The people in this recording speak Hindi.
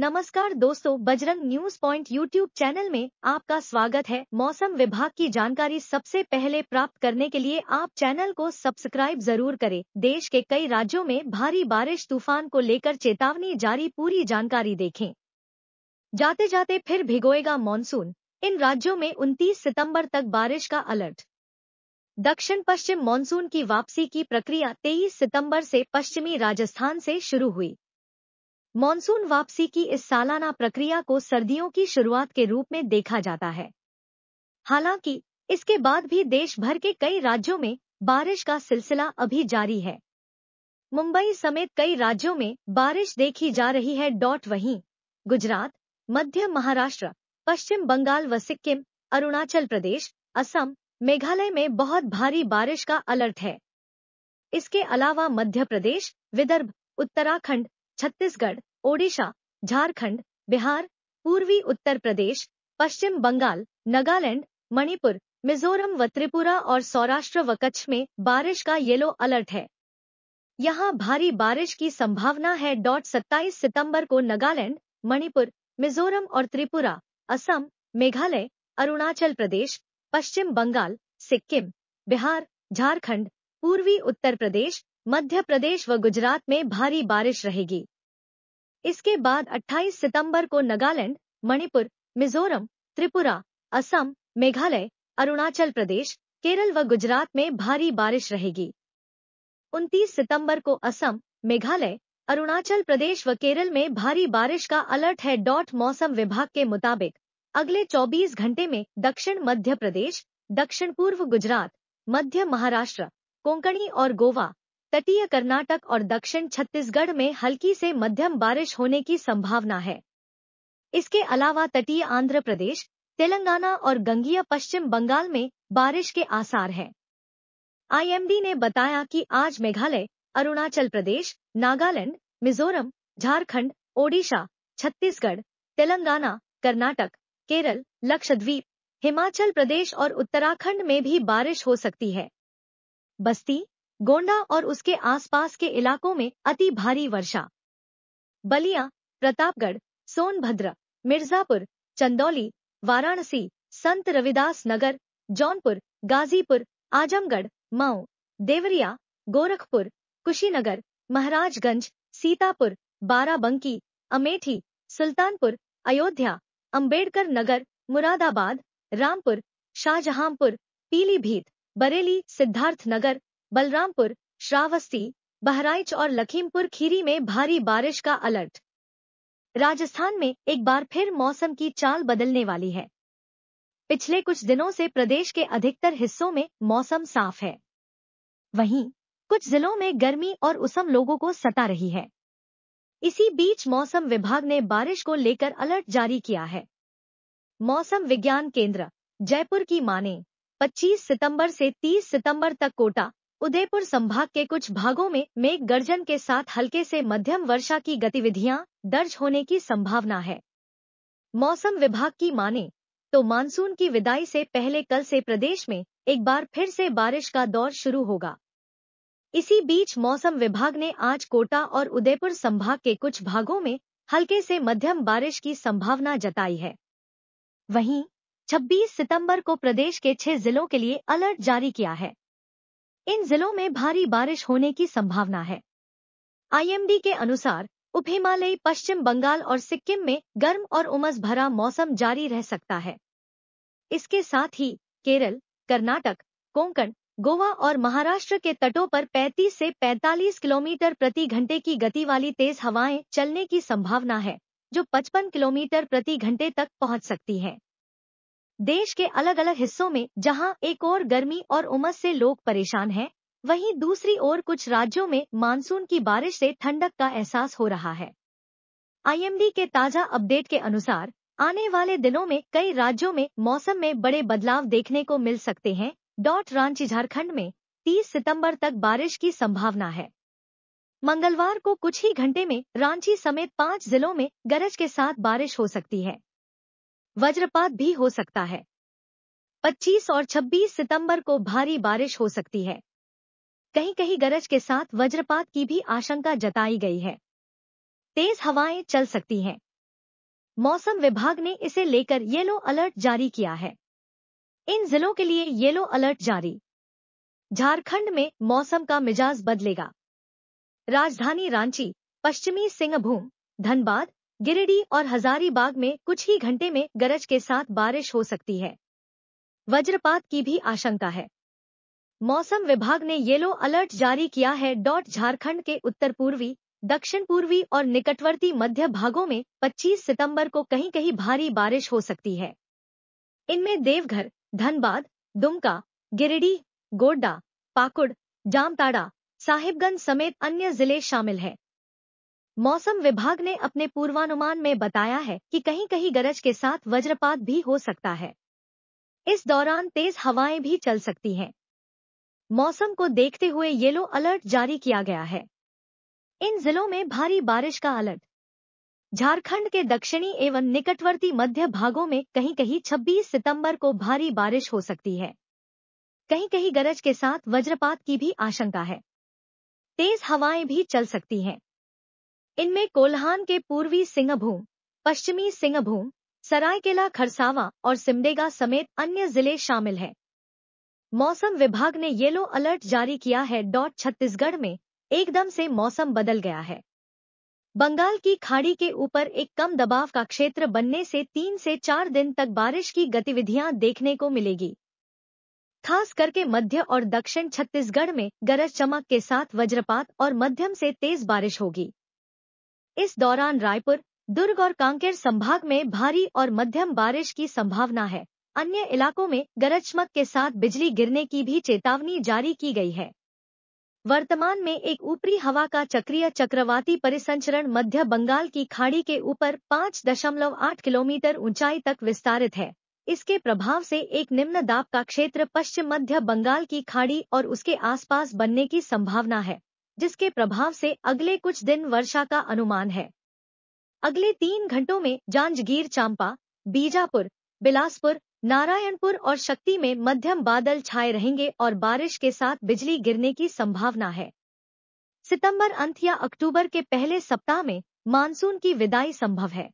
नमस्कार दोस्तों Bajrang news point YouTube channel में आपका स्वागत है मौसम विभाग की जानकारी सबसे पहले प्राप्त करने के लिए आप चैनल को सब्सक्राइब जरूर करें देश के कई राज्यों में भारी बारिश तूफान को लेकर चेतावनी जारी पूरी जानकारी देखें जाते जाते फिर भिगोएगा मानसून इन राज्यों में उनतीस सितम्बर तक बारिश का अलर्ट दक्षिण पश्चिम मानसून की वापसी की प्रक्रिया तेईस सितम्बर से पश्चिमी राजस्थान से शुरू हुई मॉनसून वापसी की इस सालाना प्रक्रिया को सर्दियों की शुरुआत के रूप में देखा जाता है हालांकि इसके बाद भी देश भर के कई राज्यों में बारिश का सिलसिला अभी जारी है मुंबई समेत कई राज्यों में बारिश देखी जा रही है डॉट वहीं गुजरात मध्य महाराष्ट्र पश्चिम बंगाल व सिक्किम अरुणाचल प्रदेश असम मेघालय में बहुत भारी बारिश का अलर्ट है इसके अलावा मध्य प्रदेश विदर्भ उत्तराखंड छत्तीसगढ़ ओडिशा झारखंड बिहार पूर्वी उत्तर प्रदेश पश्चिम बंगाल नगालैंड मणिपुर मिजोरम व त्रिपुरा और सौराष्ट्र व कच्छ में बारिश का येलो अलर्ट है यहां भारी बारिश की संभावना है डॉट सत्ताईस सितंबर को नगालैंड मणिपुर मिजोरम और त्रिपुरा असम मेघालय अरुणाचल प्रदेश पश्चिम बंगाल सिक्किम बिहार झारखंड पूर्वी उत्तर प्रदेश मध्य प्रदेश व गुजरात में भारी बारिश रहेगी इसके बाद 28 सितंबर को नागालैंड मणिपुर मिजोरम त्रिपुरा असम मेघालय अरुणाचल प्रदेश केरल व गुजरात में भारी बारिश रहेगी 29 सितंबर को असम मेघालय अरुणाचल प्रदेश व केरल में भारी बारिश का अलर्ट है डॉट मौसम विभाग के मुताबिक अगले 24 घंटे में दक्षिण मध्य प्रदेश दक्षिण पूर्व गुजरात मध्य महाराष्ट्र कोंकणी और गोवा तटीय कर्नाटक और दक्षिण छत्तीसगढ़ में हल्की से मध्यम बारिश होने की संभावना है इसके अलावा तटीय आंध्र प्रदेश तेलंगाना और गंगीय पश्चिम बंगाल में बारिश के आसार हैं आईएमडी ने बताया कि आज मेघालय अरुणाचल प्रदेश नागालैंड मिजोरम झारखंड ओडिशा छत्तीसगढ़ तेलंगाना कर्नाटक केरल लक्षद्वीप हिमाचल प्रदेश और उत्तराखंड में भी बारिश हो सकती है बस्ती गोंडा और उसके आसपास के इलाकों में अति भारी वर्षा बलिया प्रतापगढ़ सोनभद्र मिर्जापुर चंदौली वाराणसी संत रविदास नगर जौनपुर गाजीपुर आजमगढ़ मऊ देवरिया गोरखपुर कुशीनगर महाराजगंज सीतापुर बाराबंकी अमेठी सुल्तानपुर अयोध्या अंबेडकर नगर मुरादाबाद रामपुर शाहजहांपुर पीलीभीत बरेली सिद्धार्थ नगर बलरामपुर श्रावस्ती बहराइच और लखीमपुर खीरी में भारी बारिश का अलर्ट राजस्थान में एक बार फिर मौसम की चाल बदलने वाली है पिछले कुछ दिनों से प्रदेश के अधिकतर हिस्सों में मौसम साफ है वहीं कुछ जिलों में गर्मी और उसम लोगों को सता रही है इसी बीच मौसम विभाग ने बारिश को लेकर अलर्ट जारी किया है मौसम विज्ञान केंद्र जयपुर की माने 25 सितंबर से 30 सितंबर तक कोटा उदयपुर संभाग के कुछ भागों में मेघ गर्जन के साथ हल्के से मध्यम वर्षा की गतिविधियां दर्ज होने की संभावना है मौसम विभाग की माने तो मानसून की विदाई से पहले कल से प्रदेश में एक बार फिर से बारिश का दौर शुरू होगा इसी बीच मौसम विभाग ने आज कोटा और उदयपुर संभाग के कुछ भागों में हल्के से मध्यम बारिश की संभावना जताई है वहीं 26 सितंबर को प्रदेश के छह जिलों के लिए अलर्ट जारी किया है इन जिलों में भारी बारिश होने की संभावना है आईएमडी के अनुसार उप हिमालयी पश्चिम बंगाल और सिक्किम में गर्म और उमस भरा मौसम जारी रह सकता है इसके साथ ही केरल कर्नाटक कोंकण गोवा और महाराष्ट्र के तटों पर 35 से 45 किलोमीटर प्रति घंटे की गति वाली तेज हवाएं चलने की संभावना है जो 55 किलोमीटर प्रति घंटे तक पहुंच सकती हैं देश के अलग अलग हिस्सों में जहां एक और गर्मी और उमस से लोग परेशान हैं वहीं दूसरी ओर कुछ राज्यों में मानसून की बारिश से ठंडक का एहसास हो रहा है आईएमडी के ताजा अपडेट के अनुसार आने वाले दिनों में कई राज्यों में मौसम में बड़े बदलाव देखने को मिल सकते हैं डॉट रांची झारखंड में 30 सितंबर तक बारिश की संभावना है मंगलवार को कुछ ही घंटे में रांची समेत पांच जिलों में गरज के साथ बारिश हो सकती है वज्रपात भी हो सकता है 25 और 26 सितंबर को भारी बारिश हो सकती है कहीं कहीं गरज के साथ वज्रपात की भी आशंका जताई गई है तेज हवाएं चल सकती हैं मौसम विभाग ने इसे लेकर येलो अलर्ट जारी किया है इन जिलों के लिए येलो अलर्ट जारी झारखंड में मौसम का मिजाज बदलेगा राजधानी रांची पश्चिमी सिंहभूम धनबाद गिरिडीह और हजारीबाग में कुछ ही घंटे में गरज के साथ बारिश हो सकती है वज्रपात की भी आशंका है मौसम विभाग ने येलो अलर्ट जारी किया है डॉट झारखंड के उत्तर पूर्वी दक्षिण पूर्वी और निकटवर्ती मध्य भागों में 25 सितंबर को कहीं कहीं भारी बारिश हो सकती है इनमें देवघर धनबाद दुमका गिरिडीह गोड्डा पाकुड़ जामताड़ा साहिबगंज समेत अन्य जिले शामिल हैं मौसम विभाग ने अपने पूर्वानुमान में बताया है कि कहीं कहीं गरज के साथ वज्रपात भी हो सकता है इस दौरान तेज हवाएं भी चल सकती हैं मौसम को देखते हुए येलो अलर्ट जारी किया गया है इन जिलों में भारी बारिश का अलर्ट झारखंड के दक्षिणी एवं निकटवर्ती मध्य भागों में कहीं कहीं 26 सितंबर को भारी बारिश हो सकती है कहीं कहीं गरज के साथ वज्रपात की भी आशंका है तेज हवाएं भी चल सकती हैं इनमें कोल्हान के पूर्वी सिंहभूम पश्चिमी सिंहभूम सरायकेला खरसावा और सिमडेगा समेत अन्य जिले शामिल हैं मौसम विभाग ने येलो अलर्ट जारी किया है डॉट छत्तीसगढ़ में एकदम से मौसम बदल गया है बंगाल की खाड़ी के ऊपर एक कम दबाव का क्षेत्र बनने से तीन से चार दिन तक बारिश की गतिविधियां देखने को मिलेगी खास करके मध्य और दक्षिण छत्तीसगढ़ में गरज चमक के साथ वज्रपात और मध्यम से तेज बारिश होगी इस दौरान रायपुर दुर्ग और कांकेर संभाग में भारी और मध्यम बारिश की संभावना है अन्य इलाकों में गरजमक के साथ बिजली गिरने की भी चेतावनी जारी की गई है वर्तमान में एक ऊपरी हवा का चक्रीय चक्रवाती परिसंचरण मध्य बंगाल की खाड़ी के ऊपर 5.8 किलोमीटर ऊंचाई तक विस्तारित है इसके प्रभाव से एक निम्न दाब का क्षेत्र पश्चिम मध्य बंगाल की खाड़ी और उसके आसपास बनने की संभावना है जिसके प्रभाव से अगले कुछ दिन वर्षा का अनुमान है अगले तीन घंटों में जांजगीर चांपा बीजापुर बिलासपुर नारायणपुर और शक्ति में मध्यम बादल छाए रहेंगे और बारिश के साथ बिजली गिरने की संभावना है सितंबर अंत या अक्टूबर के पहले सप्ताह में मानसून की विदाई संभव है